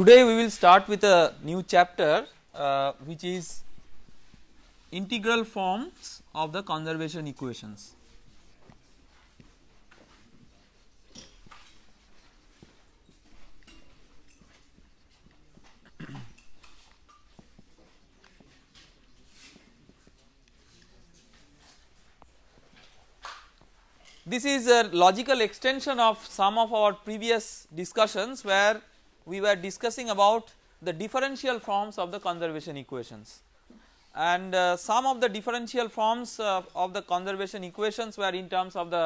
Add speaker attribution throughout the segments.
Speaker 1: Today we will start with a new chapter uh, which is integral forms of the conservation equations. this is a logical extension of some of our previous discussions where we were discussing about the differential forms of the conservation equations and uh, some of the differential forms uh, of the conservation equations were in terms of the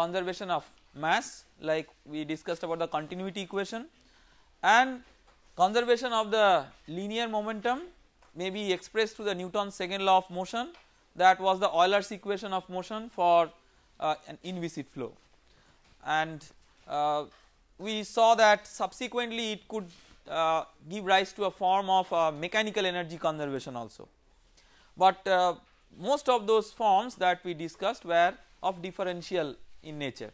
Speaker 1: conservation of mass like we discussed about the continuity equation and conservation of the linear momentum may be expressed through the Newton's second law of motion that was the Euler's equation of motion for uh, an inviscid flow and uh, we saw that subsequently it could uh, give rise to a form of uh, mechanical energy conservation also. But uh, most of those forms that we discussed were of differential in nature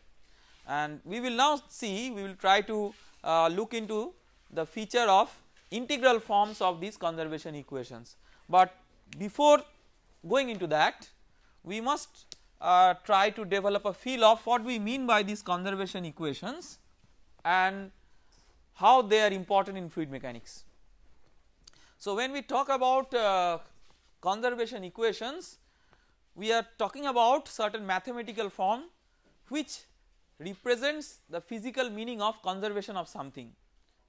Speaker 1: and we will now see we will try to uh, look into the feature of integral forms of these conservation equations. But before going into that we must uh, try to develop a feel of what we mean by these conservation equations and how they are important in fluid mechanics. So, when we talk about uh, conservation equations, we are talking about certain mathematical form which represents the physical meaning of conservation of something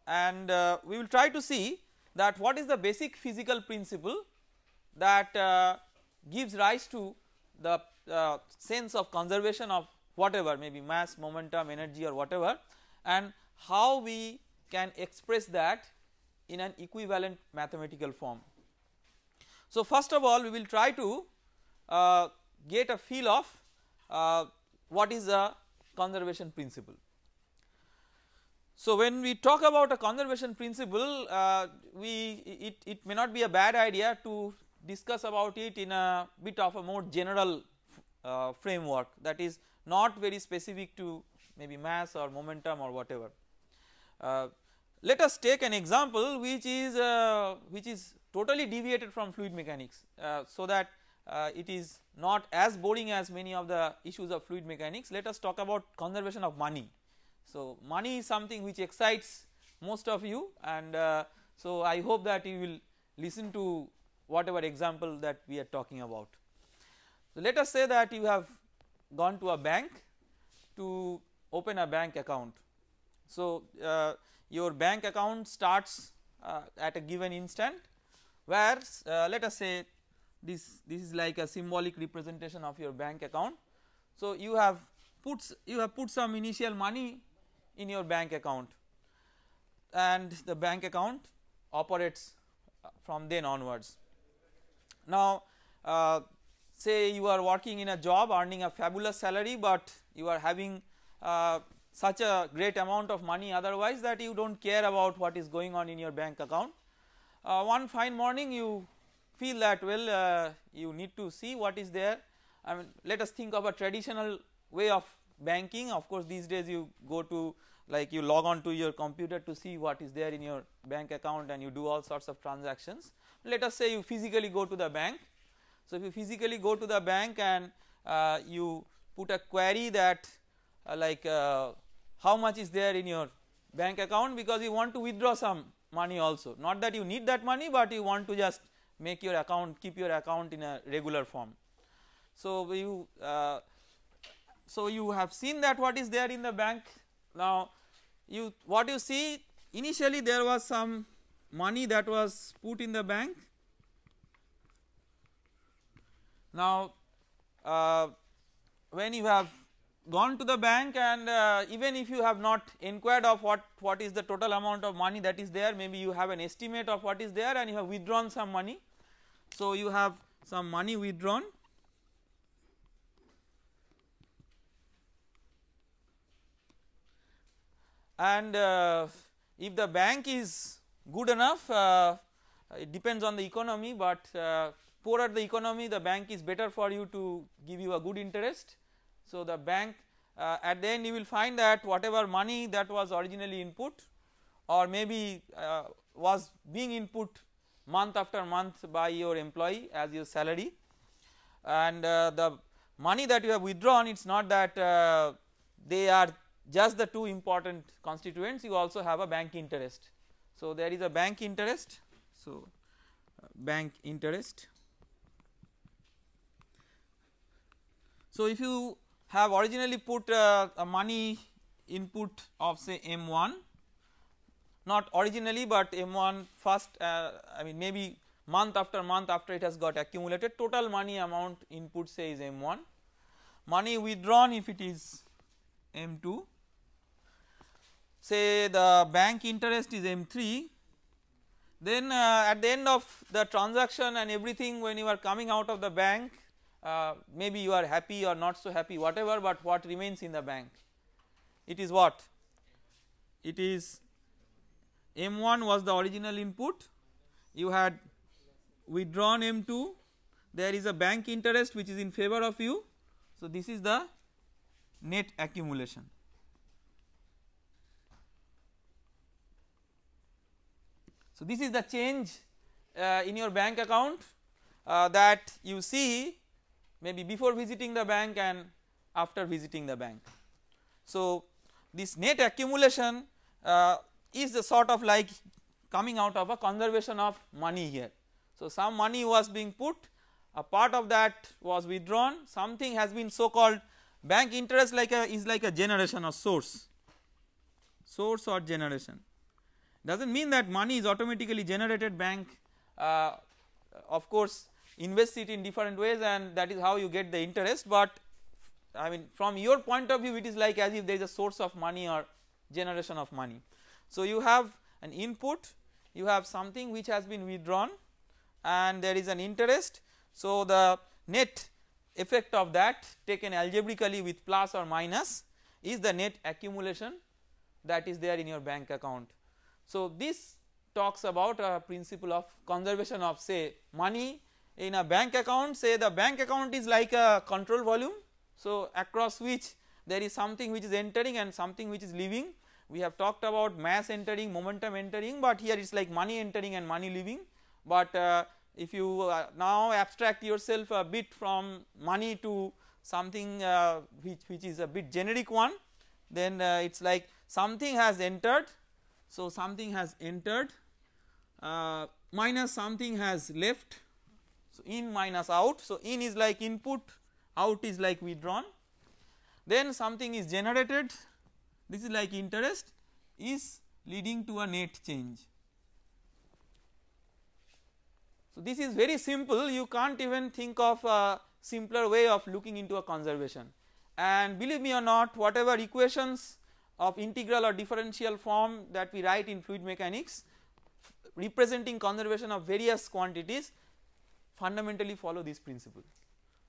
Speaker 1: and uh, we will try to see that what is the basic physical principle that uh, gives rise to the uh, sense of conservation of whatever maybe mass, momentum, energy or whatever and how we can express that in an equivalent mathematical form. So, first of all we will try to uh, get a feel of uh, what is a conservation principle. So, when we talk about a conservation principle uh, we it, it may not be a bad idea to discuss about it in a bit of a more general uh, framework that is not very specific to maybe mass or momentum or whatever. Uh, let us take an example which is uh, which is totally deviated from fluid mechanics uh, so that uh, it is not as boring as many of the issues of fluid mechanics let us talk about conservation of money. So, money is something which excites most of you and uh, so I hope that you will listen to whatever example that we are talking about. So, let us say that you have gone to a bank to open a bank account. So, uh, your bank account starts uh, at a given instant where uh, let us say this this is like a symbolic representation of your bank account. So, you have puts you have put some initial money in your bank account and the bank account operates uh, from then onwards. Now, uh, say you are working in a job earning a fabulous salary, but you are having uh, such a great amount of money otherwise that you do not care about what is going on in your bank account. Uh, one fine morning you feel that well uh, you need to see what is there I mean let us think of a traditional way of banking of course these days you go to like you log on to your computer to see what is there in your bank account and you do all sorts of transactions. Let us say you physically go to the bank. So, if you physically go to the bank and uh, you put a query that uh, like uh, how much is there in your bank account because you want to withdraw some money also not that you need that money but you want to just make your account keep your account in a regular form. So, you uh, so you have seen that what is there in the bank now you what you see initially there was some money that was put in the bank now uh, when you have gone to the bank and uh, even if you have not inquired of what, what is the total amount of money that is there maybe you have an estimate of what is there and you have withdrawn some money. So, you have some money withdrawn and uh, if the bank is good enough uh, it depends on the economy but uh, poorer the economy the bank is better for you to give you a good interest so, the bank uh, at the end you will find that whatever money that was originally input or maybe uh, was being input month after month by your employee as your salary and uh, the money that you have withdrawn it is not that uh, they are just the two important constituents you also have a bank interest. So, there is a bank interest. So, uh, bank interest. So, if you have originally put uh, a money input of say M1 not originally but M1 first uh, I mean maybe month after month after it has got accumulated total money amount input say is M1 money withdrawn if it is M2 say the bank interest is M3 then uh, at the end of the transaction and everything when you are coming out of the bank uh, maybe you are happy or not so happy whatever but what remains in the bank it is what it is m1 was the original input you had withdrawn m2 there is a bank interest which is in favor of you so this is the net accumulation so this is the change uh, in your bank account uh, that you see maybe before visiting the bank and after visiting the bank. So, this net accumulation uh, is the sort of like coming out of a conservation of money here. So, some money was being put a part of that was withdrawn something has been so called bank interest like a is like a generation or source source or generation does not mean that money is automatically generated bank uh, of course invest it in different ways and that is how you get the interest but I mean from your point of view it is like as if there is a source of money or generation of money. So you have an input you have something which has been withdrawn and there is an interest so the net effect of that taken algebraically with plus or minus is the net accumulation that is there in your bank account. So this talks about a principle of conservation of say money in a bank account say the bank account is like a control volume. So, across which there is something which is entering and something which is leaving we have talked about mass entering momentum entering but here it is like money entering and money leaving but uh, if you uh, now abstract yourself a bit from money to something uh, which, which is a bit generic one then uh, it is like something has entered. So, something has entered uh, minus something has left so, in minus out. So, in is like input, out is like withdrawn. Then something is generated, this is like interest is leading to a net change. So, this is very simple you can't even think of a simpler way of looking into a conservation and believe me or not whatever equations of integral or differential form that we write in fluid mechanics representing conservation of various quantities fundamentally follow these principles.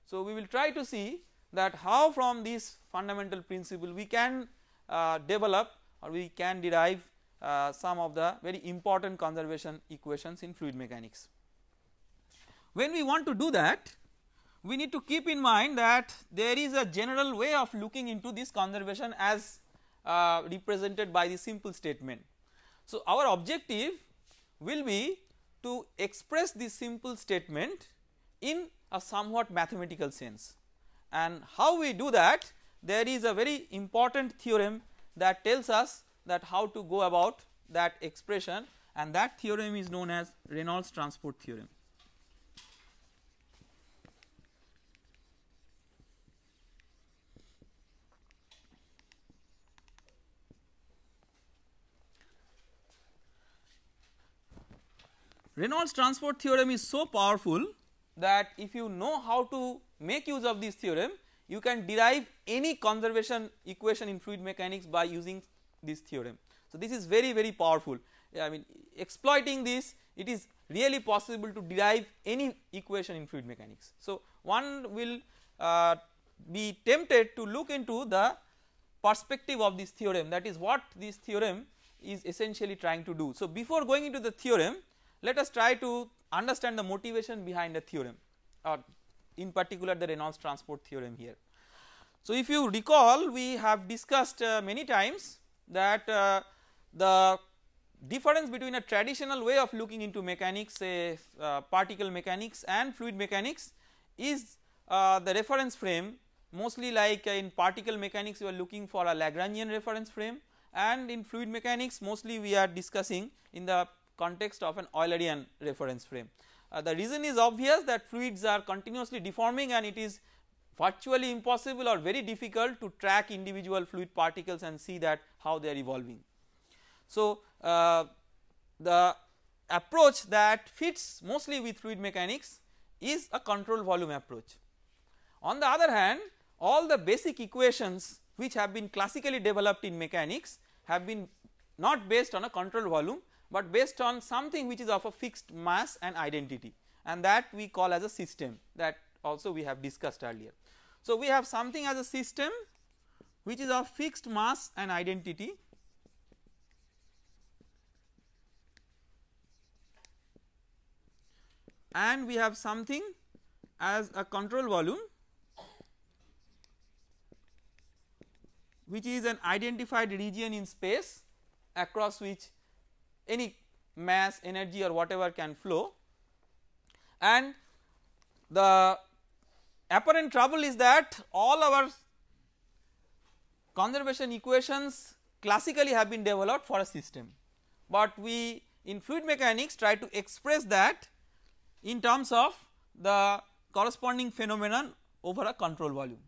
Speaker 1: So, we will try to see that how from this fundamental principle we can uh, develop or we can derive uh, some of the very important conservation equations in fluid mechanics. When we want to do that we need to keep in mind that there is a general way of looking into this conservation as uh, represented by the simple statement. So, our objective will be to express this simple statement in a somewhat mathematical sense. And how we do that? There is a very important theorem that tells us that how to go about that expression and that theorem is known as Reynolds transport theorem. Reynolds transport theorem is so powerful that if you know how to make use of this theorem you can derive any conservation equation in fluid mechanics by using this theorem. So, this is very very powerful I mean exploiting this it is really possible to derive any equation in fluid mechanics. So, one will uh, be tempted to look into the perspective of this theorem that is what this theorem is essentially trying to do. So, before going into the theorem let us try to understand the motivation behind the theorem or in particular the Reynolds transport theorem here. So, if you recall we have discussed uh, many times that uh, the difference between a traditional way of looking into mechanics say uh, particle mechanics and fluid mechanics is uh, the reference frame mostly like in particle mechanics you are looking for a Lagrangian reference frame and in fluid mechanics mostly we are discussing in the context of an Eulerian reference frame. Uh, the reason is obvious that fluids are continuously deforming and it is virtually impossible or very difficult to track individual fluid particles and see that how they are evolving. So, uh, the approach that fits mostly with fluid mechanics is a control volume approach. On the other hand all the basic equations which have been classically developed in mechanics have been not based on a control volume but based on something which is of a fixed mass and identity and that we call as a system that also we have discussed earlier. So, we have something as a system which is of fixed mass and identity and we have something as a control volume which is an identified region in space across which any mass energy or whatever can flow and the apparent trouble is that all our conservation equations classically have been developed for a system, but we in fluid mechanics try to express that in terms of the corresponding phenomenon over a control volume.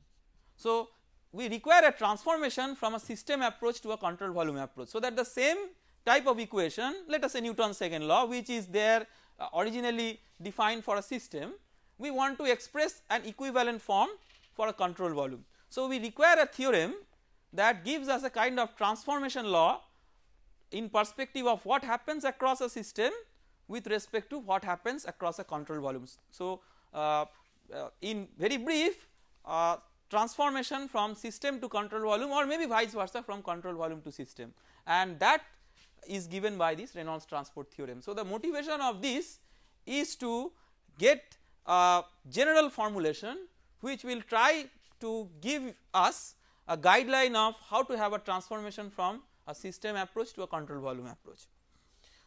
Speaker 1: So, we require a transformation from a system approach to a control volume approach. So, that the same type of equation let us say Newton's second law which is there uh, originally defined for a system we want to express an equivalent form for a control volume. So, we require a theorem that gives us a kind of transformation law in perspective of what happens across a system with respect to what happens across a control volume. So, uh, uh, in very brief uh, transformation from system to control volume or maybe vice versa from control volume to system and that is given by this Reynolds transport theorem. So, the motivation of this is to get a general formulation which will try to give us a guideline of how to have a transformation from a system approach to a control volume approach.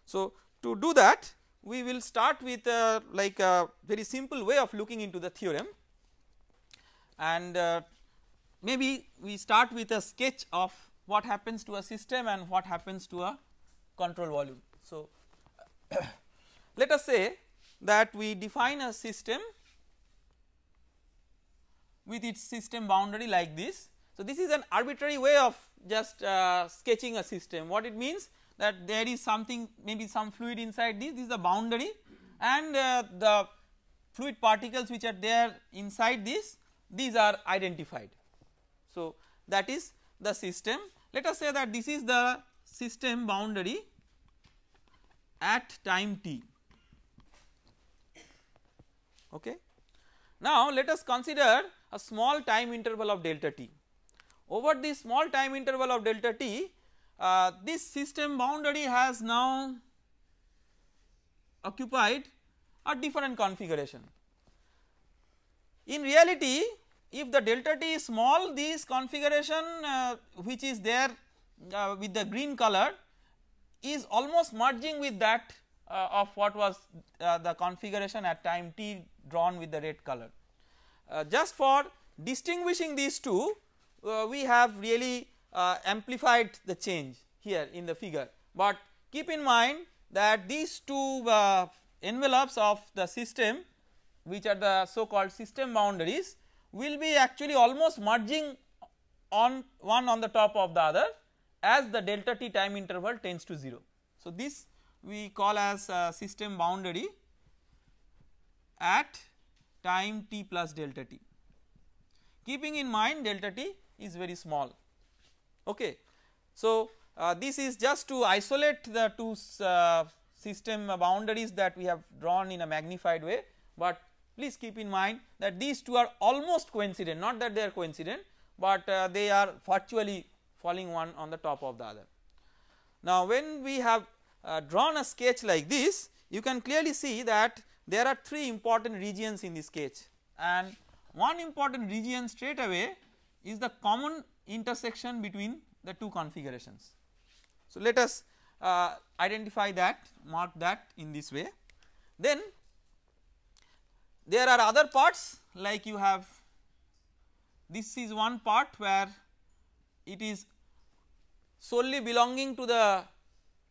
Speaker 1: So, to do that we will start with a, uh, like a very simple way of looking into the theorem and uh, maybe we start with a sketch of what happens to a system and what happens to a control volume. So, let us say that we define a system with its system boundary like this. So, this is an arbitrary way of just uh, sketching a system what it means that there is something maybe some fluid inside this this is the boundary and uh, the fluid particles which are there inside this these are identified. So, that is the system let us say that this is the system boundary at time t okay. Now let us consider a small time interval of delta t over this small time interval of delta t uh, this system boundary has now occupied a different configuration. In reality if the delta t is small this configuration uh, which is there uh, with the green color is almost merging with that uh, of what was uh, the configuration at time t drawn with the red color. Uh, just for distinguishing these two uh, we have really uh, amplified the change here in the figure, but keep in mind that these two envelopes of the system which are the so called system boundaries will be actually almost merging on one on the top of the other as the delta t time interval tends to 0. So, this we call as uh, system boundary at time t plus delta t keeping in mind delta t is very small okay. So, uh, this is just to isolate the two uh, system boundaries that we have drawn in a magnified way, but please keep in mind that these two are almost coincident not that they are coincident, but uh, they are virtually falling one on the top of the other. Now when we have uh, drawn a sketch like this you can clearly see that there are three important regions in this sketch and one important region straight away is the common intersection between the two configurations. So let us uh, identify that mark that in this way then there are other parts like you have this is one part where it is solely belonging to the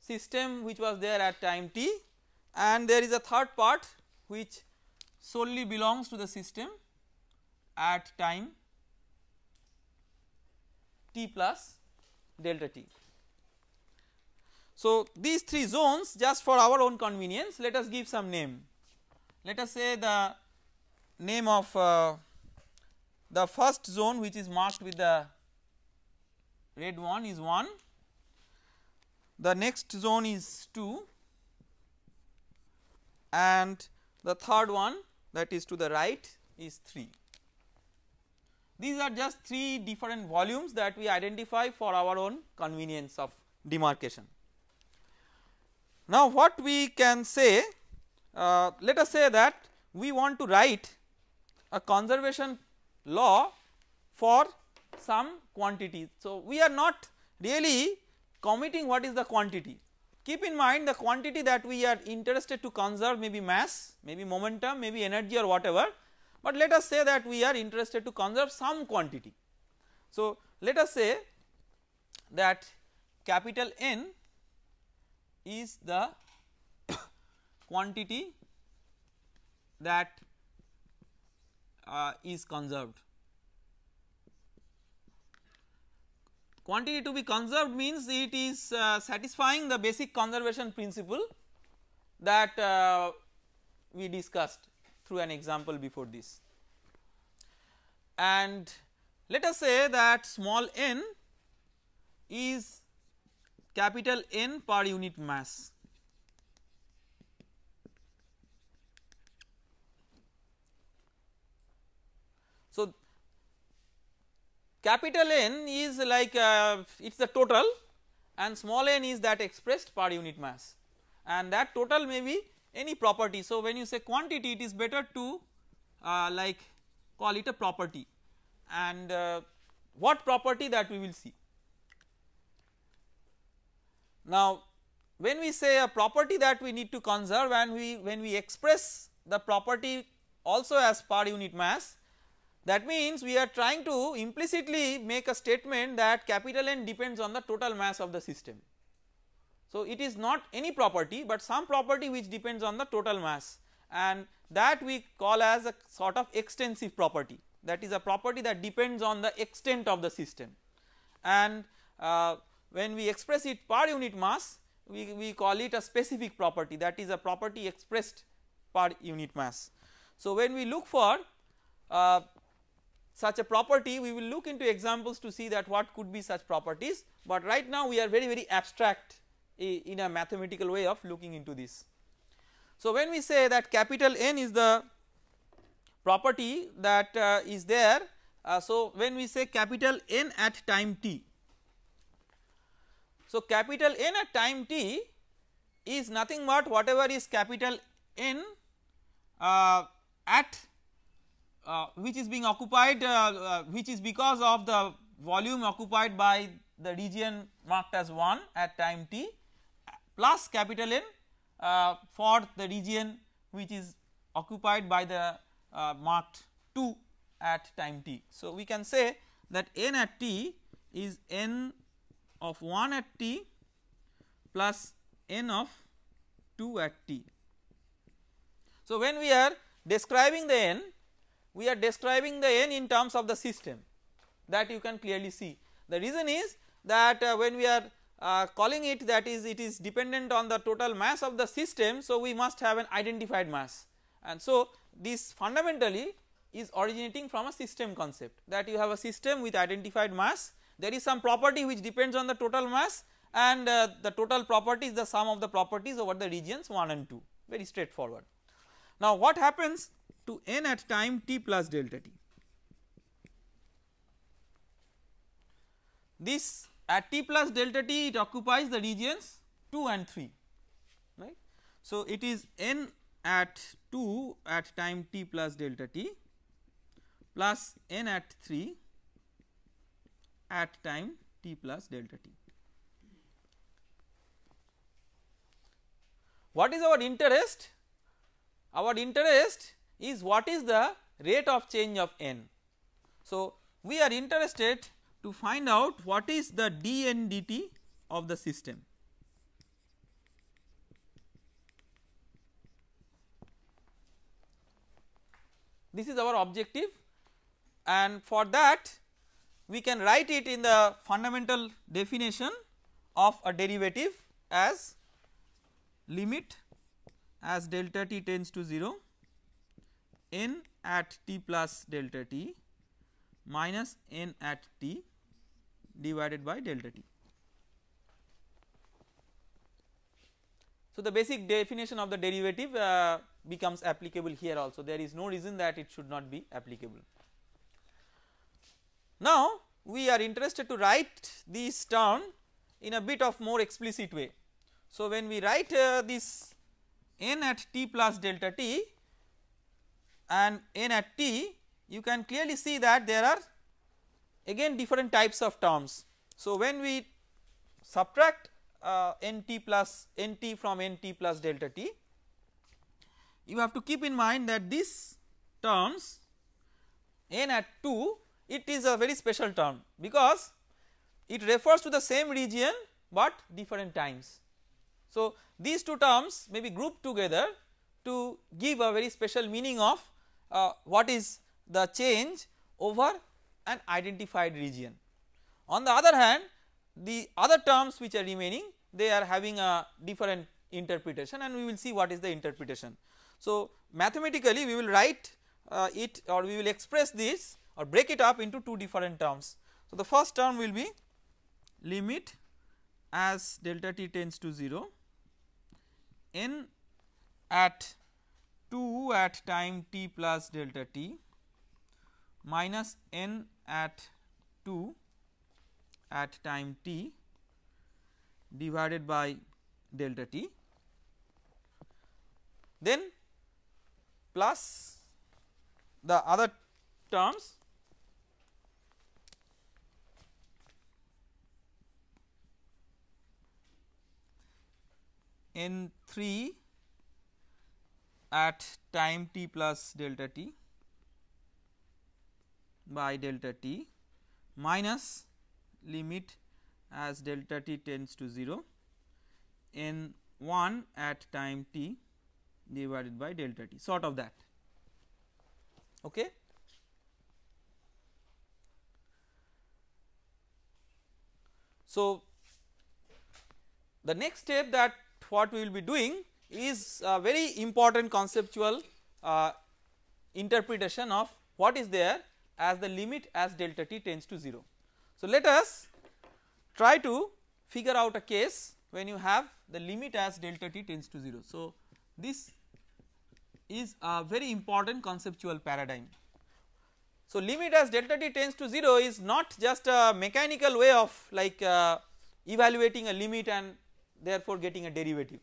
Speaker 1: system which was there at time t and there is a third part which solely belongs to the system at time t plus delta t. So, these three zones just for our own convenience let us give some name. Let us say the name of uh, the first zone which is marked with the red one is 1 the next zone is 2 and the third one that is to the right is 3. These are just 3 different volumes that we identify for our own convenience of demarcation. Now, what we can say uh, let us say that we want to write a conservation law for some quantity. So, we are not really committing what is the quantity. Keep in mind the quantity that we are interested to conserve may be mass, may be momentum, may be energy or whatever, but let us say that we are interested to conserve some quantity. So, let us say that capital N is the quantity that uh, is conserved Quantity to be conserved means it is uh, satisfying the basic conservation principle that uh, we discussed through an example before this. And let us say that small n is capital N per unit mass. So, Capital N is like uh, it is the total and small n is that expressed per unit mass and that total may be any property. So, when you say quantity it is better to uh, like call it a property and uh, what property that we will see. Now, when we say a property that we need to conserve and we when we express the property also as per unit mass that means we are trying to implicitly make a statement that capital N depends on the total mass of the system. So, it is not any property, but some property which depends on the total mass and that we call as a sort of extensive property that is a property that depends on the extent of the system and uh, when we express it per unit mass we, we call it a specific property that is a property expressed per unit mass. So, when we look for uh, such a property we will look into examples to see that what could be such properties, but right now we are very very abstract in a mathematical way of looking into this. So, when we say that capital N is the property that uh, is there, uh, so when we say capital N at time t, so capital N at time t is nothing but whatever is capital N uh, at uh, which is being occupied uh, uh, which is because of the volume occupied by the region marked as 1 at time t plus capital N uh, for the region which is occupied by the uh, marked 2 at time t. So, we can say that n at t is n of 1 at t plus n of 2 at t. So, when we are describing the n we are describing the n in terms of the system that you can clearly see. The reason is that uh, when we are uh, calling it that is it is dependent on the total mass of the system. So, we must have an identified mass and so this fundamentally is originating from a system concept that you have a system with identified mass there is some property which depends on the total mass and uh, the total property is the sum of the properties over the regions 1 and 2 very straightforward. Now what happens to n at time t plus delta t. This at t plus delta t it occupies the regions 2 and 3 right. So, it is n at 2 at time t plus delta t plus n at 3 at time t plus delta t. What is our interest? Our interest is what is the rate of change of n. So, we are interested to find out what is the dn dt of the system. This is our objective and for that we can write it in the fundamental definition of a derivative as limit as delta t tends to 0 n at t plus delta t minus n at t divided by delta t. So, the basic definition of the derivative uh, becomes applicable here also there is no reason that it should not be applicable. Now, we are interested to write this term in a bit of more explicit way. So, when we write uh, this n at t plus delta t and n at t you can clearly see that there are again different types of terms. So, when we subtract uh, n t plus n t from n t plus delta t you have to keep in mind that these terms n at 2 it is a very special term because it refers to the same region but different times. So, these two terms may be grouped together to give a very special meaning of uh, what is the change over an identified region. On the other hand the other terms which are remaining they are having a different interpretation and we will see what is the interpretation. So mathematically we will write uh, it or we will express this or break it up into two different terms. So the first term will be limit as delta t tends to 0 n at 2 at time t plus delta t minus n at 2 at time t divided by delta t then plus the other terms n 3 at time t plus delta t by delta t minus limit as delta t tends to 0 n 1 at time t divided by delta t sort of that. Okay. So, the next step that what we will be doing is a very important conceptual uh, interpretation of what is there as the limit as delta t tends to 0. So, let us try to figure out a case when you have the limit as delta t tends to 0. So, this is a very important conceptual paradigm. So, limit as delta t tends to 0 is not just a mechanical way of like uh, evaluating a limit and therefore getting a derivative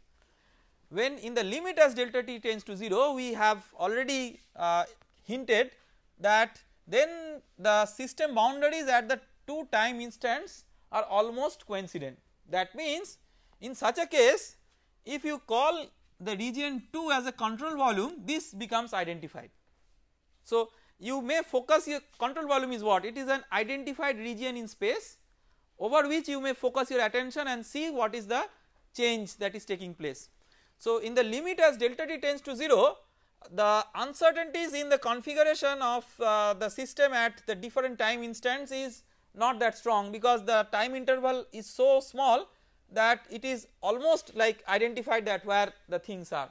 Speaker 1: when in the limit as delta t tends to 0 we have already uh, hinted that then the system boundaries at the two time instants are almost coincident that means in such a case if you call the region 2 as a control volume this becomes identified. So, you may focus your control volume is what it is an identified region in space over which you may focus your attention and see what is the change that is taking place. So, in the limit as delta t tends to 0 the uncertainties in the configuration of uh, the system at the different time instants is not that strong because the time interval is so small that it is almost like identified that where the things are.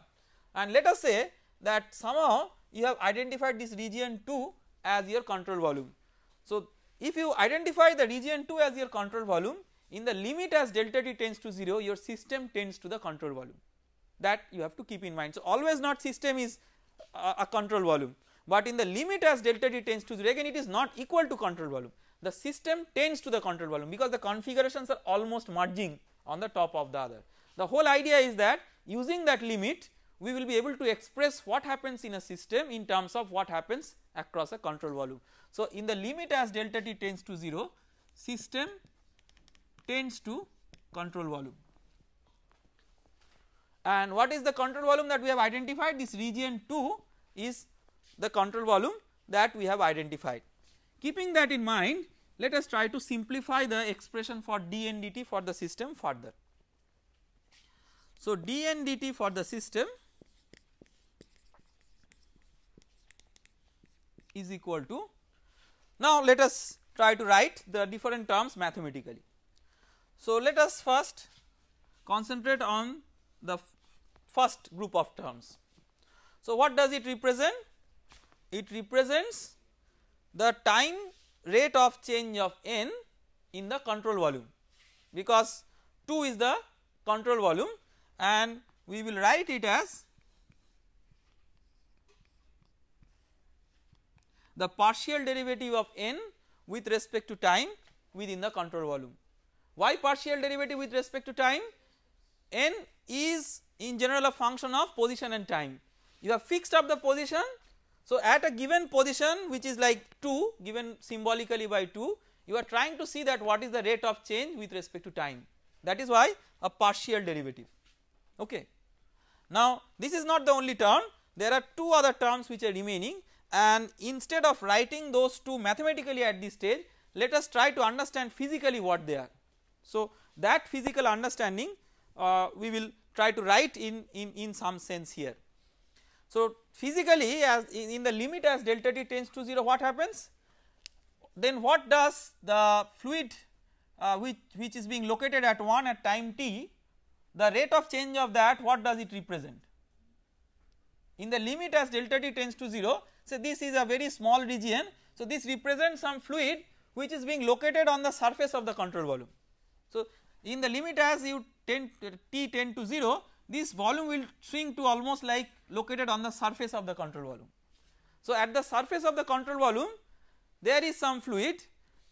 Speaker 1: And let us say that somehow you have identified this region 2 as your control volume. So, if you identify the region 2 as your control volume in the limit as delta t tends to 0 your system tends to the control volume that you have to keep in mind. So, always not system is a, a control volume, but in the limit as delta t tends to 0 again it is not equal to control volume the system tends to the control volume because the configurations are almost merging on the top of the other. The whole idea is that using that limit we will be able to express what happens in a system in terms of what happens across a control volume. So, in the limit as delta t tends to 0 system tends to control volume and what is the control volume that we have identified this region 2 is the control volume that we have identified. Keeping that in mind let us try to simplify the expression for d and dt for the system further. So, d and dt for the system is equal to now let us try to write the different terms mathematically. So, let us first concentrate on the first group of terms. So, what does it represent? It represents the time rate of change of n in the control volume because 2 is the control volume and we will write it as the partial derivative of n with respect to time within the control volume. Why partial derivative with respect to time? n is in general a function of position and time. You have fixed up the position. So, at a given position which is like 2 given symbolically by 2 you are trying to see that what is the rate of change with respect to time that is why a partial derivative. Okay. Now, this is not the only term there are two other terms which are remaining and instead of writing those two mathematically at this stage let us try to understand physically what they are. So, that physical understanding uh, we will try to write in, in, in some sense here. So, physically as in, in the limit as delta t tends to 0 what happens? Then what does the fluid uh, which, which is being located at 1 at time t the rate of change of that what does it represent? In the limit as delta t tends to 0 so this is a very small region so this represents some fluid which is being located on the surface of the control volume. So in the limit as you tend t tend to 0 this volume will shrink to almost like located on the surface of the control volume. So, at the surface of the control volume there is some fluid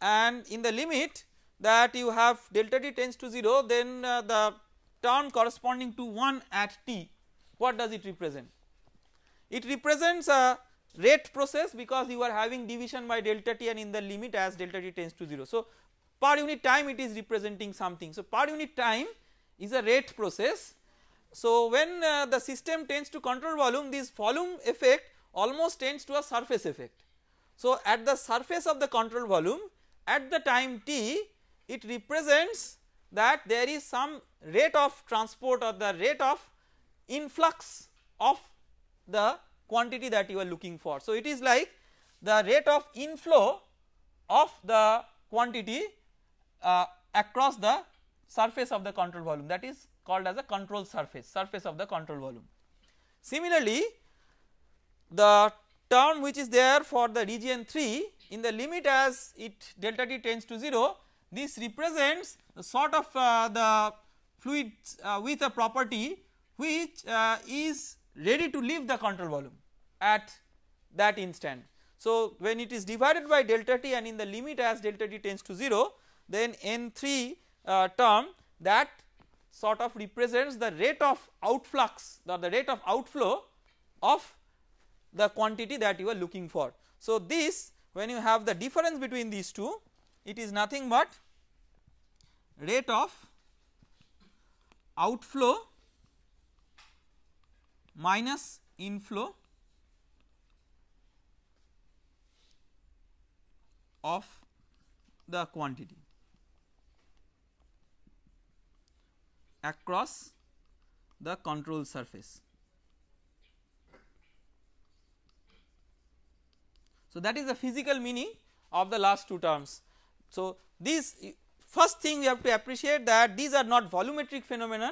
Speaker 1: and in the limit that you have delta t tends to 0 then uh, the term corresponding to 1 at t what does it represent? It represents a rate process because you are having division by delta t and in the limit as delta t tends to 0. So, per unit time it is representing something. So, per unit time is a rate process. So, when uh, the system tends to control volume this volume effect almost tends to a surface effect. So, at the surface of the control volume at the time t it represents that there is some rate of transport or the rate of influx of the quantity that you are looking for. So, it is like the rate of inflow of the quantity uh, across the surface of the control volume that is called as a control surface, surface of the control volume. Similarly, the term which is there for the region 3 in the limit as it delta t tends to 0 this represents the sort of uh, the fluid uh, with a property which uh, is ready to leave the control volume at that instant. So, when it is divided by delta t and in the limit as delta t tends to 0 then N3 uh, term that sort of represents the rate of outflux or the rate of outflow of the quantity that you are looking for. So, this when you have the difference between these two it is nothing but rate of outflow minus inflow of the quantity. across the control surface. So, that is the physical meaning of the last two terms. So, these first thing you have to appreciate that these are not volumetric phenomenon,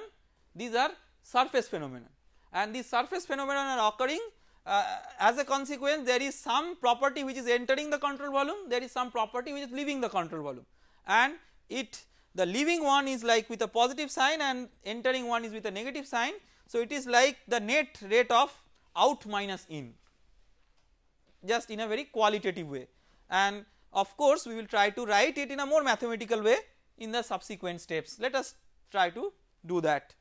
Speaker 1: these are surface phenomenon and these surface phenomenon are occurring uh, as a consequence there is some property which is entering the control volume, there is some property which is leaving the control volume and it the leaving one is like with a positive sign and entering one is with a negative sign. So, it is like the net rate of out minus in just in a very qualitative way and of course, we will try to write it in a more mathematical way in the subsequent steps. Let us try to do that.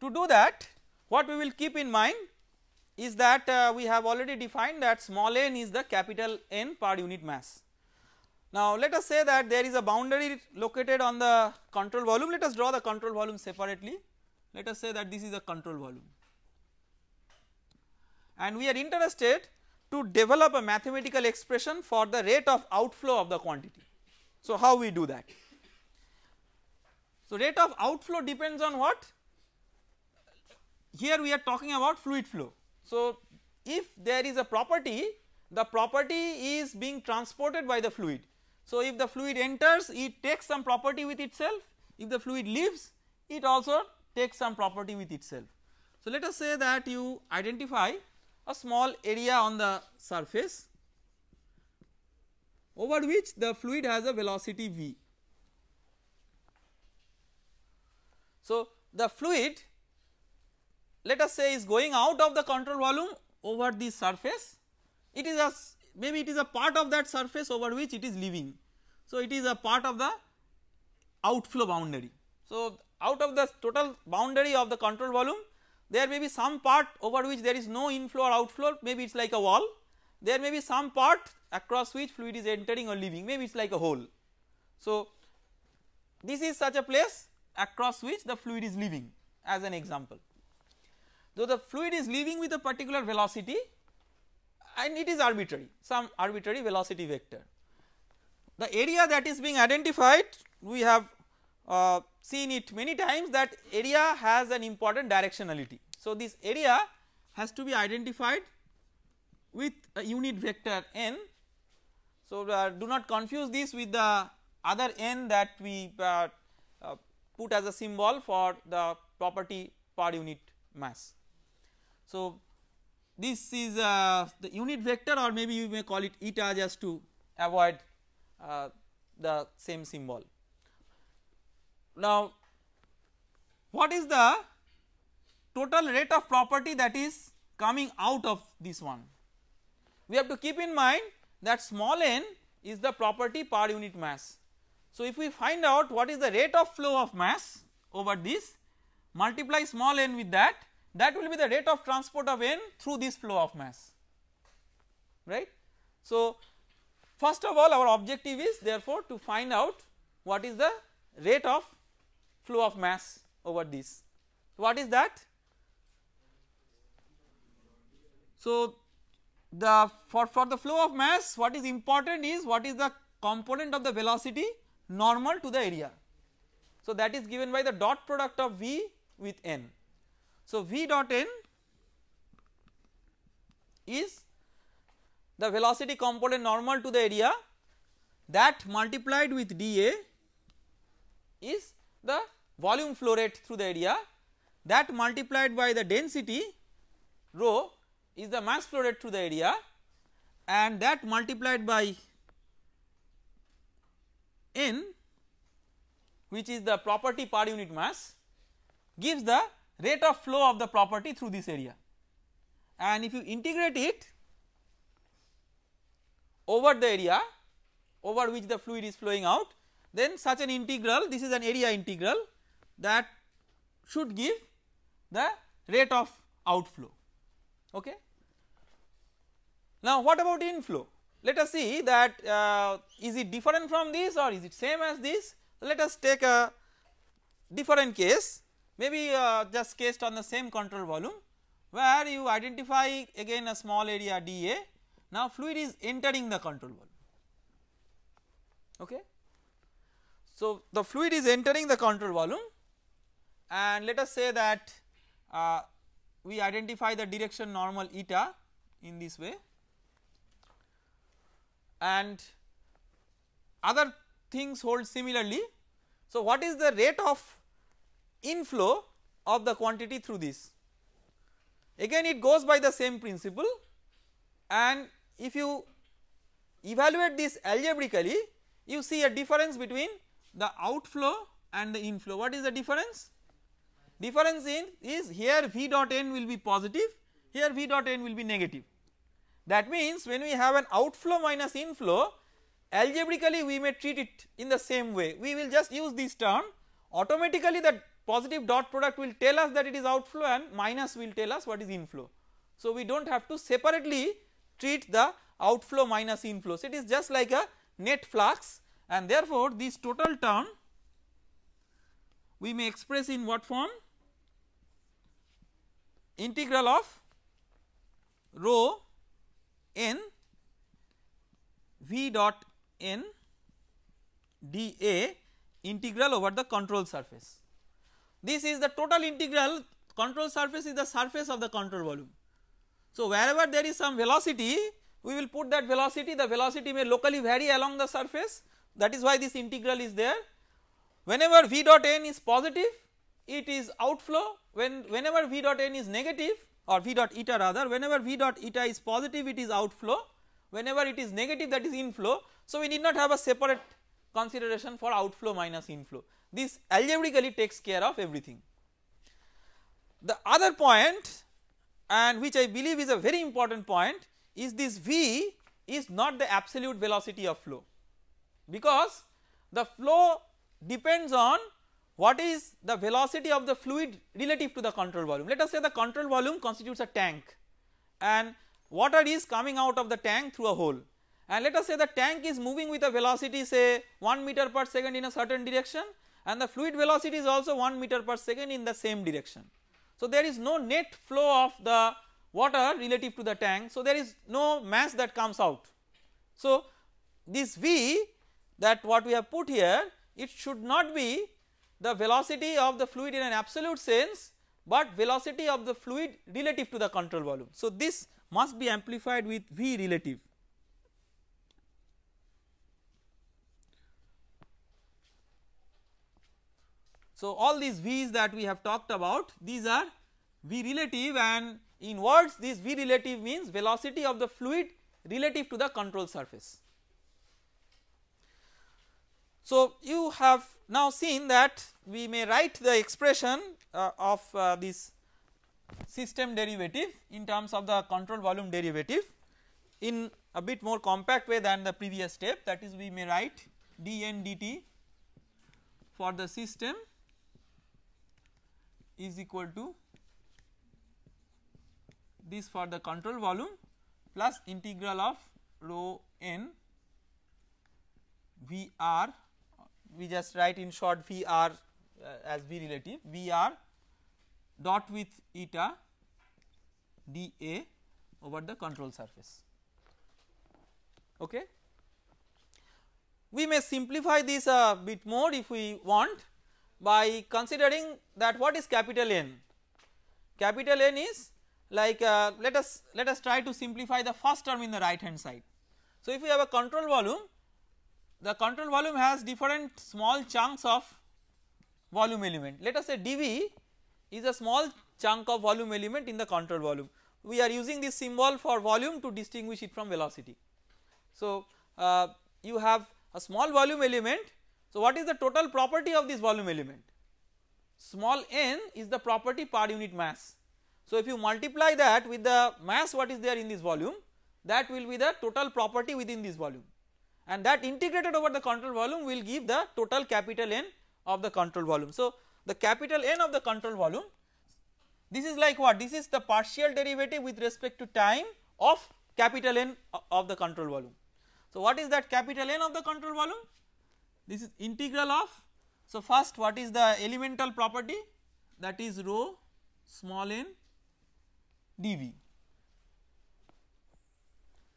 Speaker 1: To do that what we will keep in mind is that uh, we have already defined that small n is the capital N per unit mass now, let us say that there is a boundary located on the control volume, let us draw the control volume separately, let us say that this is a control volume and we are interested to develop a mathematical expression for the rate of outflow of the quantity. So, how we do that? So, rate of outflow depends on what? Here we are talking about fluid flow. So, if there is a property, the property is being transported by the fluid. So, if the fluid enters it takes some property with itself, if the fluid leaves it also takes some property with itself. So, let us say that you identify a small area on the surface over which the fluid has a velocity v. So, the fluid let us say is going out of the control volume over the surface it is a maybe it is a part of that surface over which it is living. So, it is a part of the outflow boundary. So, out of the total boundary of the control volume there may be some part over which there is no inflow or outflow maybe it is like a wall there may be some part across which fluid is entering or leaving maybe it is like a hole. So, this is such a place across which the fluid is leaving as an example. Though the fluid is leaving with a particular velocity and it is arbitrary some arbitrary velocity vector. The area that is being identified we have uh, seen it many times that area has an important directionality. So, this area has to be identified with a unit vector n. So, uh, do not confuse this with the other n that we uh, uh put as a symbol for the property per unit mass. So, this is uh, the unit vector or maybe you may call it eta just to avoid uh, the same symbol. Now what is the total rate of property that is coming out of this one? We have to keep in mind that small n is the property per unit mass. So if we find out what is the rate of flow of mass over this multiply small n with that that will be the rate of transport of n through this flow of mass right. So, first of all our objective is therefore to find out what is the rate of flow of mass over this. What is that? So, the for, for the flow of mass what is important is what is the component of the velocity normal to the area. So, that is given by the dot product of v with n so, V dot n is the velocity component normal to the area that multiplied with dA is the volume flow rate through the area that multiplied by the density rho is the mass flow rate through the area and that multiplied by n which is the property per unit mass gives the rate of flow of the property through this area and if you integrate it over the area over which the fluid is flowing out then such an integral this is an area integral that should give the rate of outflow okay. Now what about inflow let us see that uh, is it different from this or is it same as this let us take a different case maybe uh, just cased on the same control volume where you identify again a small area dA now fluid is entering the control volume okay. So, the fluid is entering the control volume and let us say that uh, we identify the direction normal eta in this way and other things hold similarly. So, what is the rate of inflow of the quantity through this. Again it goes by the same principle and if you evaluate this algebraically you see a difference between the outflow and the inflow. What is the difference? Difference in is here V dot n will be positive, here V dot n will be negative. That means when we have an outflow minus inflow algebraically we may treat it in the same way we will just use this term automatically the positive dot product will tell us that it is outflow and minus will tell us what is inflow. So, we do not have to separately treat the outflow minus inflows it is just like a net flux and therefore, this total term we may express in what form integral of rho n v dot n d a integral over the control surface. This is the total integral control surface is the surface of the control volume. So, wherever there is some velocity we will put that velocity the velocity may locally vary along the surface that is why this integral is there. Whenever v dot n is positive it is outflow when whenever v dot n is negative or v dot eta rather whenever v dot eta is positive it is outflow whenever it is negative that is inflow. So, we need not have a separate consideration for outflow minus inflow this algebraically takes care of everything. The other point and which I believe is a very important point is this v is not the absolute velocity of flow because the flow depends on what is the velocity of the fluid relative to the control volume. Let us say the control volume constitutes a tank and water is coming out of the tank through a hole and let us say the tank is moving with a velocity say 1 meter per second in a certain direction and the fluid velocity is also 1 meter per second in the same direction. So, there is no net flow of the water relative to the tank. So, there is no mass that comes out. So, this V that what we have put here it should not be the velocity of the fluid in an absolute sense, but velocity of the fluid relative to the control volume. So, this must be amplified with V relative. So, all these V's that we have talked about these are V relative and in words this V relative means velocity of the fluid relative to the control surface. So, you have now seen that we may write the expression uh, of uh, this system derivative in terms of the control volume derivative in a bit more compact way than the previous step that is we may write dn dt for the system is equal to this for the control volume plus integral of rho n V r we just write in short V r uh, as V relative V r dot with eta d a over the control surface. Okay. We may simplify this a bit more if we want by considering that what is capital N? Capital N is like uh, let us let us try to simplify the first term in the right hand side. So, if we have a control volume the control volume has different small chunks of volume element let us say dV is a small chunk of volume element in the control volume we are using this symbol for volume to distinguish it from velocity. So, uh, you have a small volume element so, what is the total property of this volume element? Small n is the property per unit mass. So, if you multiply that with the mass what is there in this volume that will be the total property within this volume and that integrated over the control volume will give the total capital N of the control volume. So, the capital N of the control volume this is like what this is the partial derivative with respect to time of capital N of the control volume. So, what is that capital N of the control volume? this is integral of. So, first what is the elemental property that is rho small n dv.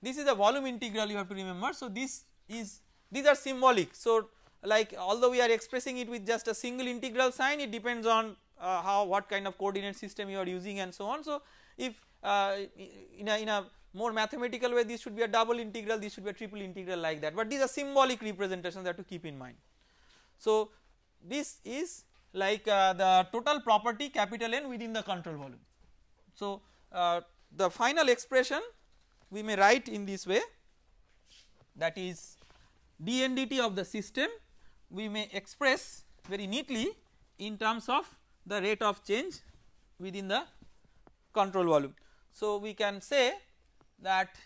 Speaker 1: This is the volume integral you have to remember. So, this is these are symbolic. So, like although we are expressing it with just a single integral sign it depends on uh, how what kind of coordinate system you are using and so on. So, if uh, in a in a more mathematical way this should be a double integral, this should be a triple integral like that, but these are symbolic representations that to keep in mind. So, this is like uh, the total property capital N within the control volume. So, uh, the final expression we may write in this way that is dndt of the system we may express very neatly in terms of the rate of change within the control volume. So, we can say that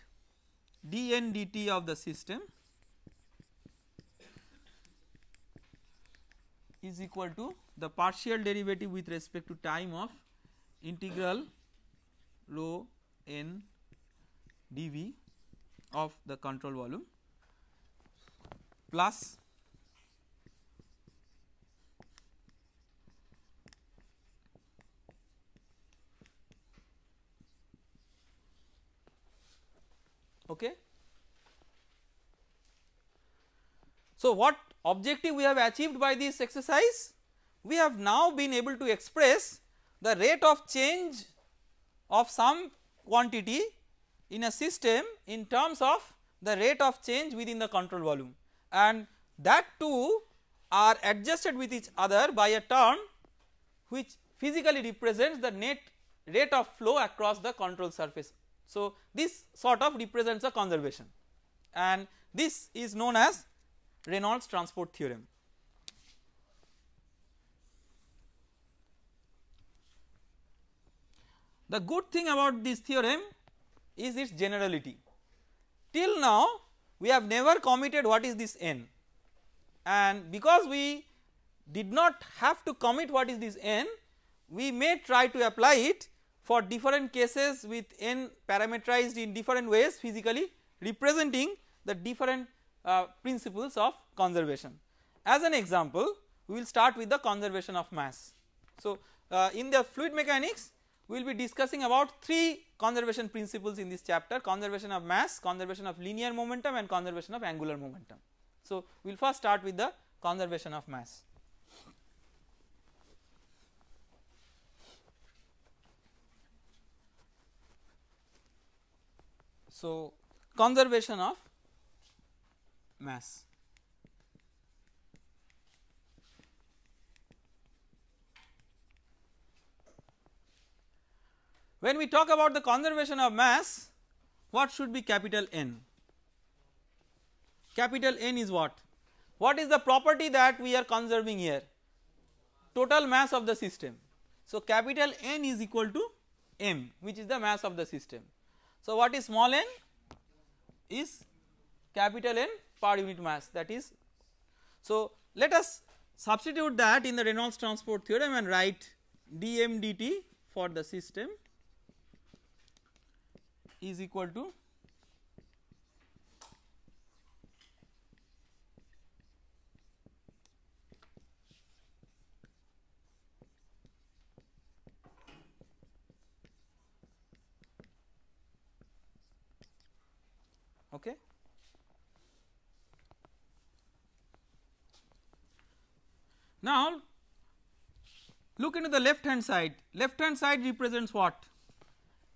Speaker 1: dn dt of the system is equal to the partial derivative with respect to time of integral rho n dv of the control volume plus Okay. So, what objective we have achieved by this exercise? We have now been able to express the rate of change of some quantity in a system in terms of the rate of change within the control volume and that too are adjusted with each other by a term which physically represents the net rate of flow across the control surface so, this sort of represents a conservation and this is known as Reynolds transport theorem. The good thing about this theorem is its generality. Till now we have never committed what is this n and because we did not have to commit what is this n we may try to apply it for different cases with n parameterized in different ways physically representing the different uh, principles of conservation. As an example we will start with the conservation of mass. So, uh, in the fluid mechanics we will be discussing about three conservation principles in this chapter conservation of mass, conservation of linear momentum and conservation of angular momentum. So, we will first start with the conservation of mass. So, conservation of mass. When we talk about the conservation of mass, what should be capital N? Capital N is what? What is the property that we are conserving here? Total mass of the system. So, capital N is equal to m which is the mass of the system. So, what is small n is capital N per unit mass that is. So, let us substitute that in the Reynolds transport theorem and write dm dt for the system is equal to Okay? Now, look into the left hand side, left hand side represents what?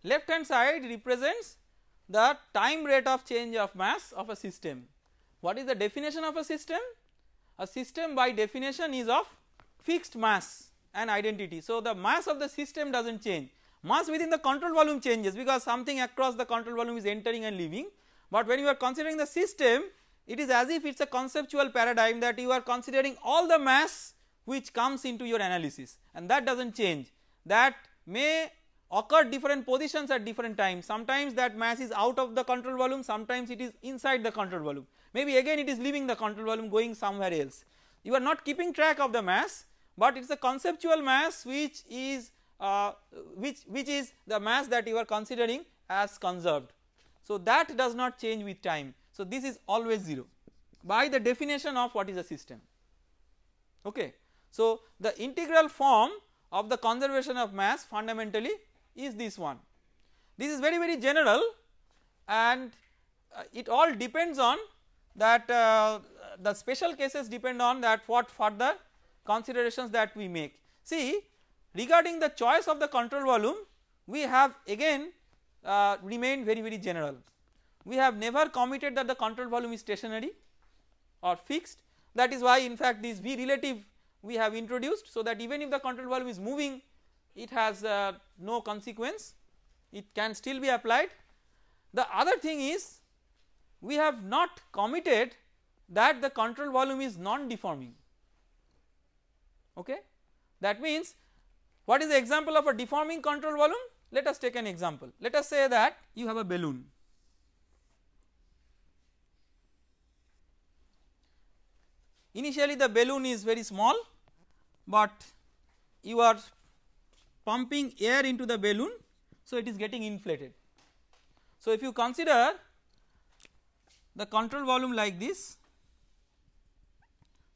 Speaker 1: Left hand side represents the time rate of change of mass of a system. What is the definition of a system? A system by definition is of fixed mass and identity. So, the mass of the system does not change, mass within the control volume changes because something across the control volume is entering and leaving, but when you are considering the system, it is as if it is a conceptual paradigm that you are considering all the mass which comes into your analysis and that does not change that may occur different positions at different times sometimes that mass is out of the control volume sometimes it is inside the control volume maybe again it is leaving the control volume going somewhere else you are not keeping track of the mass but it is a conceptual mass which is uh, which which is the mass that you are considering as conserved so, that does not change with time. So, this is always 0 by the definition of what is a system. Okay. So, the integral form of the conservation of mass fundamentally is this one. This is very very general and uh, it all depends on that uh, the special cases depend on that what further considerations that we make. See regarding the choice of the control volume we have again uh, Remain very very general. We have never committed that the control volume is stationary or fixed that is why in fact this V relative we have introduced so that even if the control volume is moving it has uh, no consequence it can still be applied. The other thing is we have not committed that the control volume is non deforming okay that means what is the example of a deforming control volume let us take an example. Let us say that you have a balloon. Initially the balloon is very small, but you are pumping air into the balloon, so it is getting inflated. So, if you consider the control volume like this,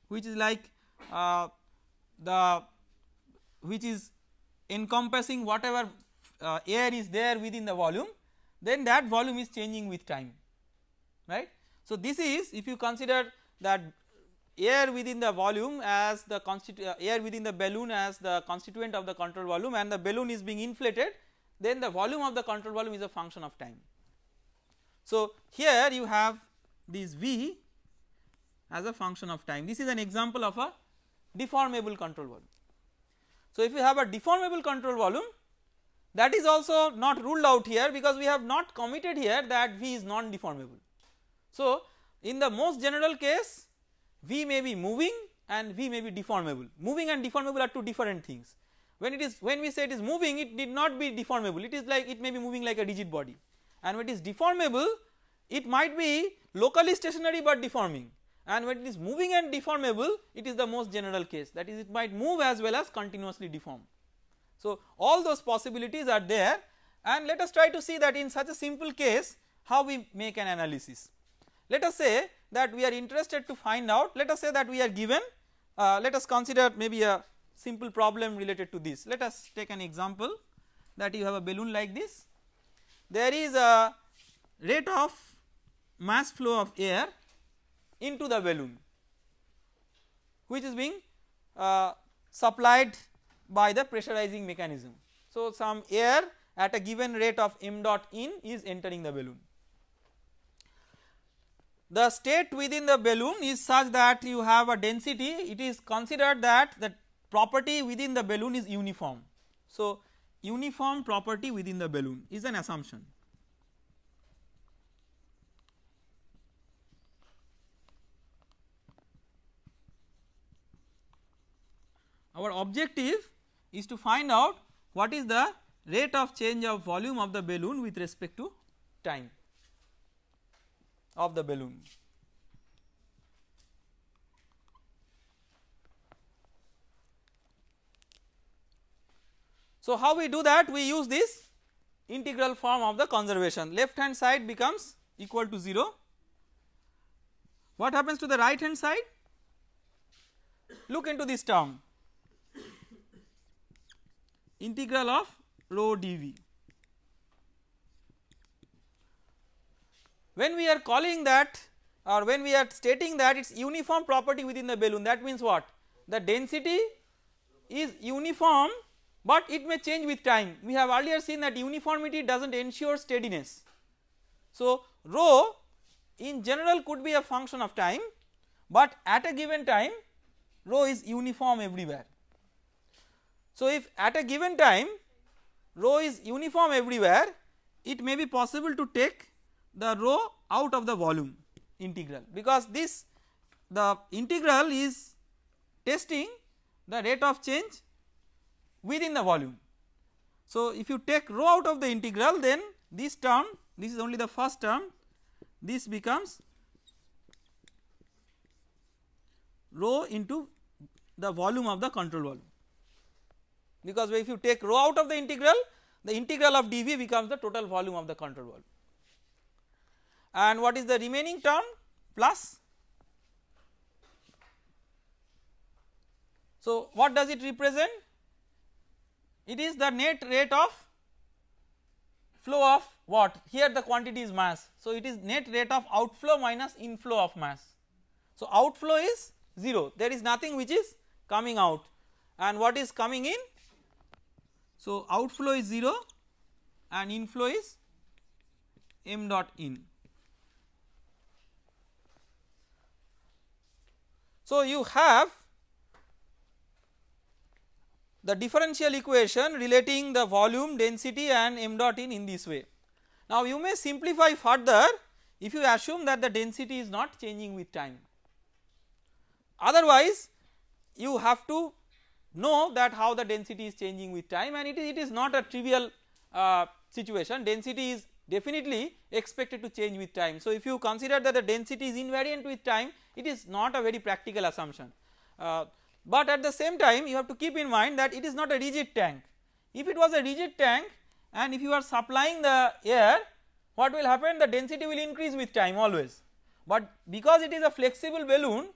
Speaker 1: which is like uh, the which is encompassing whatever uh, air is there within the volume then that volume is changing with time right. So, this is if you consider that air within the volume as the uh, air within the balloon as the constituent of the control volume and the balloon is being inflated then the volume of the control volume is a function of time. So, here you have this V as a function of time this is an example of a deformable control volume. So, if you have a deformable control volume that is also not ruled out here because we have not committed here that V is non deformable. So, in the most general case V may be moving and V may be deformable. Moving and deformable are two different things. When it is when we say it is moving it did not be deformable it is like it may be moving like a rigid body and when it is deformable it might be locally stationary but deforming and when it is moving and deformable it is the most general case that is it might move as well as continuously deform. So, all those possibilities are there and let us try to see that in such a simple case how we make an analysis. Let us say that we are interested to find out let us say that we are given uh, let us consider maybe a simple problem related to this. Let us take an example that you have a balloon like this there is a rate of mass flow of air into the balloon which is being uh, supplied by the pressurizing mechanism. So, some air at a given rate of m dot in is entering the balloon. The state within the balloon is such that you have a density it is considered that the property within the balloon is uniform. So, uniform property within the balloon is an assumption. Our objective is to find out what is the rate of change of volume of the balloon with respect to time of the balloon. So, how we do that? We use this integral form of the conservation left hand side becomes equal to 0. What happens to the right hand side? Look into this term integral of rho dv. When we are calling that or when we are stating that it is uniform property within the balloon that means what? The density is uniform but it may change with time. We have earlier seen that uniformity does not ensure steadiness. So, rho in general could be a function of time but at a given time rho is uniform everywhere. So, if at a given time rho is uniform everywhere it may be possible to take the rho out of the volume integral because this the integral is testing the rate of change within the volume. So, if you take rho out of the integral then this term this is only the first term this becomes rho into the volume of the control volume because if you take rho out of the integral the integral of dv becomes the total volume of the control volume. And what is the remaining term plus? So, what does it represent? It is the net rate of flow of what? Here the quantity is mass. So, it is net rate of outflow minus inflow of mass. So, outflow is 0 there is nothing which is coming out and what is coming in so, outflow is 0 and inflow is m dot in. So, you have the differential equation relating the volume density and m dot in in this way. Now, you may simplify further if you assume that the density is not changing with time otherwise you have to know that how the density is changing with time and it is, it is not a trivial uh, situation density is definitely expected to change with time. So, if you consider that the density is invariant with time it is not a very practical assumption. Uh, but at the same time you have to keep in mind that it is not a rigid tank. If it was a rigid tank and if you are supplying the air what will happen the density will increase with time always. But because it is a flexible balloon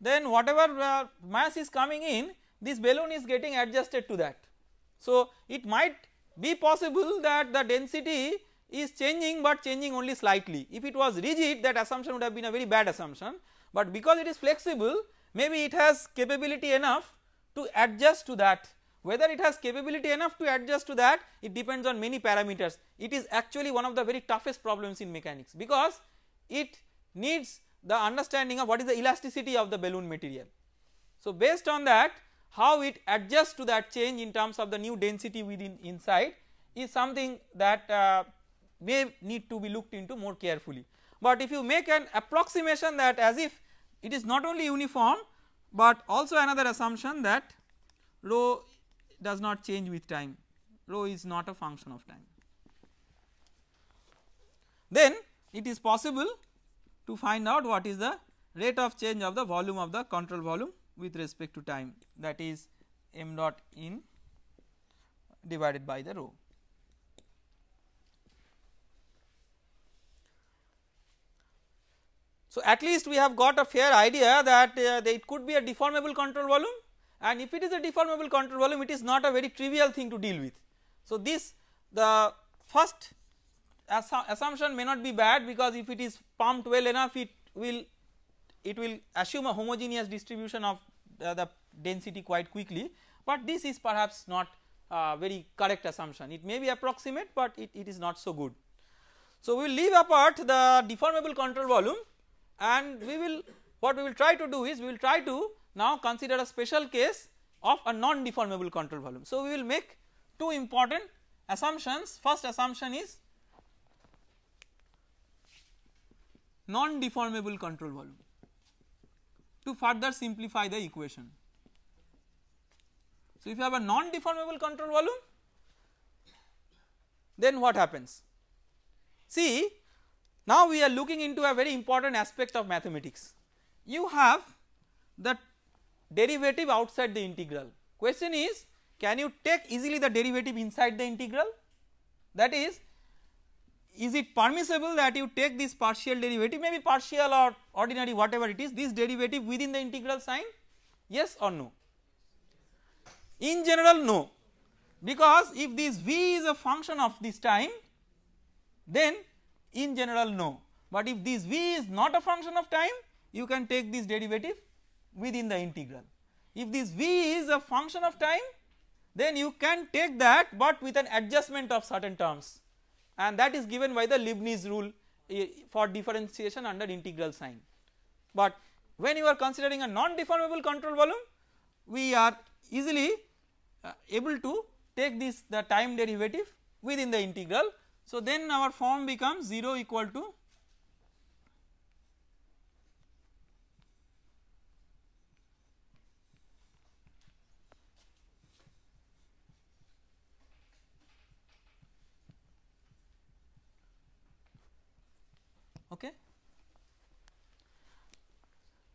Speaker 1: then whatever uh, mass is coming in this balloon is getting adjusted to that. So, it might be possible that the density is changing but changing only slightly if it was rigid that assumption would have been a very bad assumption but because it is flexible maybe it has capability enough to adjust to that whether it has capability enough to adjust to that it depends on many parameters it is actually one of the very toughest problems in mechanics because it needs the understanding of what is the elasticity of the balloon material. So, based on that how it adjusts to that change in terms of the new density within inside is something that uh, may need to be looked into more carefully. But if you make an approximation that as if it is not only uniform but also another assumption that rho does not change with time, rho is not a function of time. Then it is possible to find out what is the rate of change of the volume of the control volume with respect to time that is m dot in divided by the rho. So, at least we have got a fair idea that uh, it could be a deformable control volume and if it is a deformable control volume it is not a very trivial thing to deal with. So, this the first assumption may not be bad because if it is pumped well enough it will it will assume a homogeneous distribution of uh, the density quite quickly, but this is perhaps not uh, very correct assumption it may be approximate but it, it is not so good. So, we will leave apart the deformable control volume and we will what we will try to do is we will try to now consider a special case of a non deformable control volume. So, we will make two important assumptions first assumption is non deformable control volume to further simplify the equation. So, if you have a non deformable control volume then what happens? See now we are looking into a very important aspect of mathematics. You have the derivative outside the integral question is can you take easily the derivative inside the integral that is is it permissible that you take this partial derivative maybe partial or ordinary whatever it is this derivative within the integral sign yes or no in general no because if this v is a function of this time then in general no but if this v is not a function of time you can take this derivative within the integral if this v is a function of time then you can take that but with an adjustment of certain terms and that is given by the Leibniz rule eh, for differentiation under integral sign. But when you are considering a non-deformable control volume we are easily eh, able to take this the time derivative within the integral. So, then our form becomes 0 equal to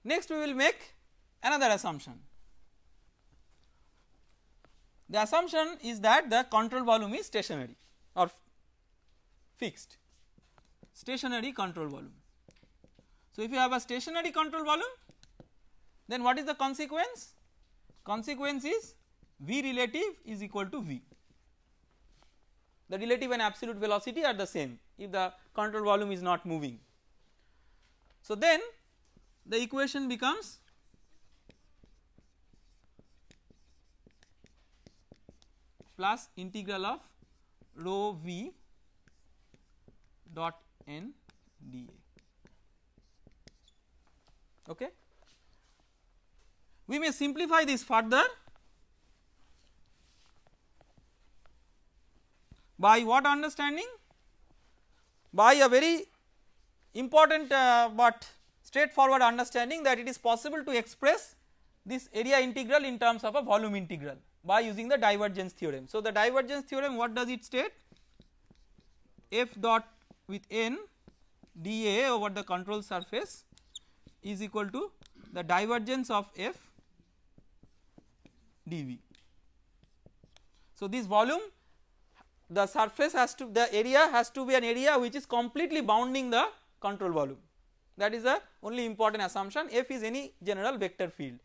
Speaker 1: Next we will make another assumption. The assumption is that the control volume is stationary or fixed stationary control volume. So, if you have a stationary control volume then what is the consequence? Consequence is V relative is equal to V. The relative and absolute velocity are the same if the control volume is not moving. So, then the equation becomes plus integral of rho v dot n dA. Okay. We may simplify this further by what understanding? By a very important uh, but straightforward understanding that it is possible to express this area integral in terms of a volume integral by using the divergence theorem. So, the divergence theorem what does it state? f dot with n dA over the control surface is equal to the divergence of f dV. So, this volume the surface has to the area has to be an area which is completely bounding the control volume that is the only important assumption f is any general vector field.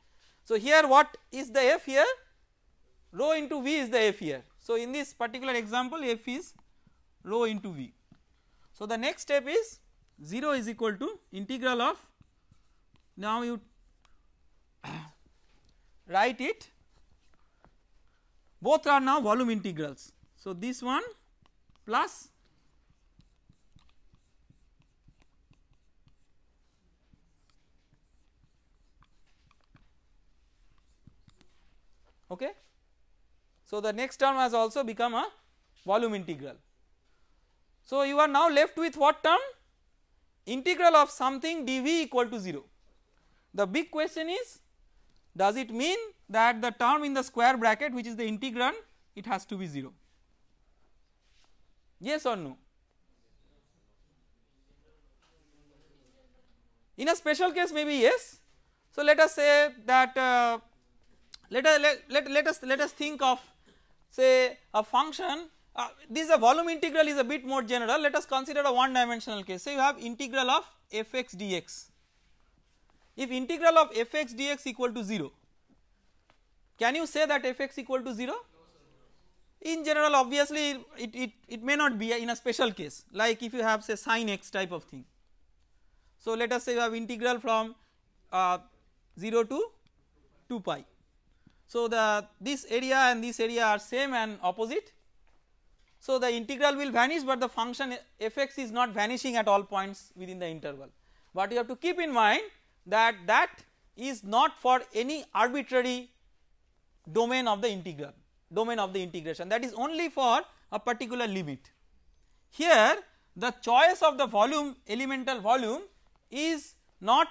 Speaker 1: So, here what is the f here rho into v is the f here. So, in this particular example f is rho into v. So, the next step is 0 is equal to integral of now you write it both are now volume integrals. So, this one plus okay. So the next term has also become a volume integral. So you are now left with what term? Integral of something dv equal to 0. The big question is does it mean that the term in the square bracket which is the integrand it has to be 0 yes or no in a special case maybe yes so let us say that uh, let us let, let, let us let us think of say a function uh, this a volume integral is a bit more general let us consider a one dimensional case say you have integral of fx dx if integral of fx dx equal to 0 can you say that fx equal to 0 in general obviously it, it, it may not be in a special case like if you have say sine x type of thing. So, let us say you have integral from uh, 0 to 2 pi so, the this area and this area are same and opposite. So, the integral will vanish, but the function fx is not vanishing at all points within the interval, but you have to keep in mind that that is not for any arbitrary domain of the integral domain of the integration that is only for a particular limit. Here the choice of the volume elemental volume is not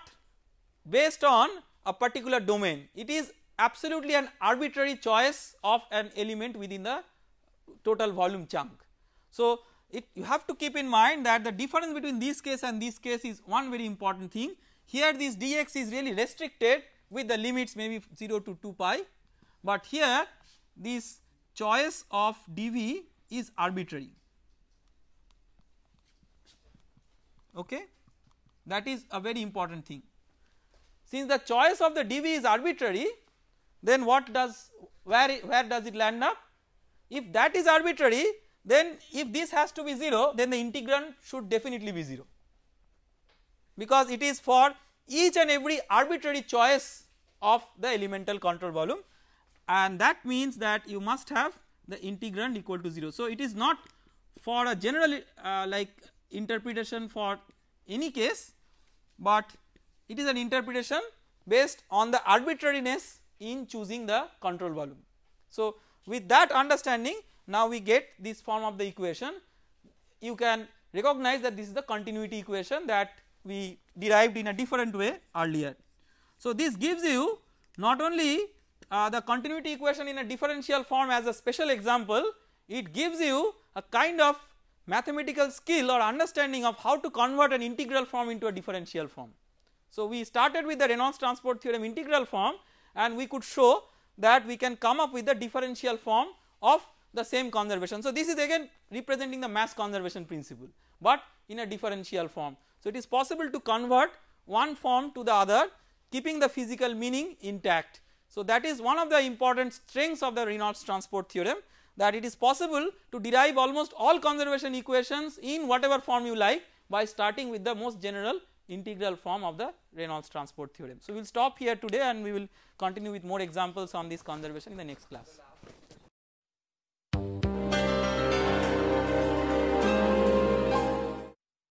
Speaker 1: based on a particular domain it is absolutely an arbitrary choice of an element within the total volume chunk. So, it, you have to keep in mind that the difference between this case and this case is one very important thing. Here this dx is really restricted with the limits maybe 0 to 2 pi, but here this choice of dv is arbitrary. Okay? That is a very important thing. Since the choice of the dv is arbitrary, then what does where where does it land up? If that is arbitrary then if this has to be 0 then the integrand should definitely be 0 because it is for each and every arbitrary choice of the elemental control volume and that means that you must have the integrand equal to 0. So, it is not for a general uh, like interpretation for any case, but it is an interpretation based on the arbitrariness in choosing the control volume. So, with that understanding now we get this form of the equation you can recognize that this is the continuity equation that we derived in a different way earlier. So, this gives you not only uh, the continuity equation in a differential form as a special example it gives you a kind of mathematical skill or understanding of how to convert an integral form into a differential form. So, we started with the Reynolds transport theorem integral form and we could show that we can come up with the differential form of the same conservation. So, this is again representing the mass conservation principle, but in a differential form. So, it is possible to convert one form to the other keeping the physical meaning intact. So, that is one of the important strengths of the Reynolds transport theorem that it is possible to derive almost all conservation equations in whatever form you like by starting with the most general integral form of the Reynolds transport theorem. So, we will stop here today and we will continue with more examples on this conservation in the next class.